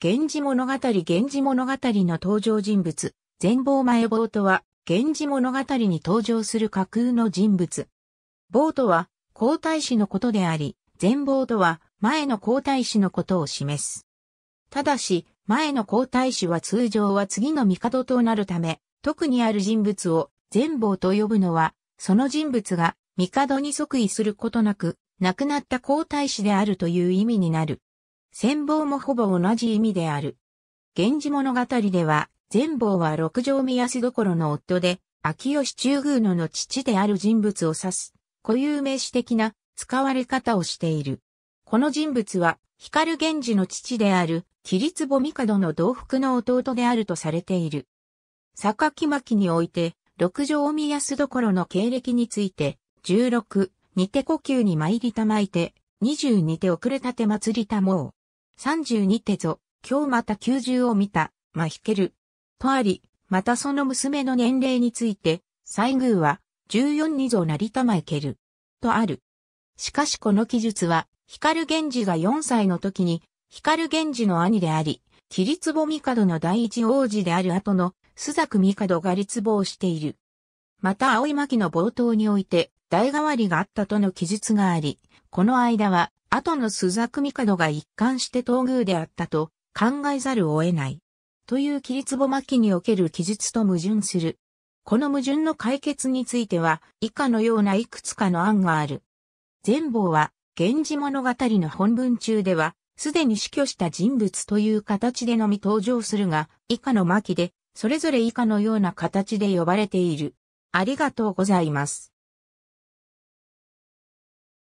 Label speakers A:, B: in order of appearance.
A: 源氏物語源氏物語の登場人物、全貌前棒とは、源氏物語に登場する架空の人物。棒とは、皇太子のことであり、全貌とは、前の皇太子のことを示す。ただし、前の皇太子は通常は次の帝となるため、特にある人物を全貌と呼ぶのは、その人物が帝に即位することなく、亡くなった皇太子であるという意味になる。戦望もほぼ同じ意味である。源氏物語では、全貌は六条宮安どころの夫で、秋吉中宮野の父である人物を指す、固有名詞的な使われ方をしている。この人物は、光源氏の父である、桐壺帝の同服の弟であるとされている。榊巻において、六条宮安どころの経歴について、16、にて呼吸に参りたまいて、22手遅れたて祭りたもう。32手ぞ、今日また90を見た、まひける。とあり、またその娘の年齢について、西宮は、14にぞ成田前ける。とある。しかしこの記述は、光源氏が4歳の時に、光源氏の兄であり、桐壺帝の第一王子である後の、須作帝が立望している。また、青い巻の冒頭において、代替わりがあったとの記述があり、この間は、後の朱雀帝が一貫して東宮であったと考えざるを得ない。という切り壺巻きにおける記述と矛盾する。この矛盾の解決については、以下のようないくつかの案がある。全貌は、源氏物語の本文中では、すでに死去した人物という形でのみ登場するが、以下の巻で、それぞれ以下のような形で呼ばれている。ありがとうございます。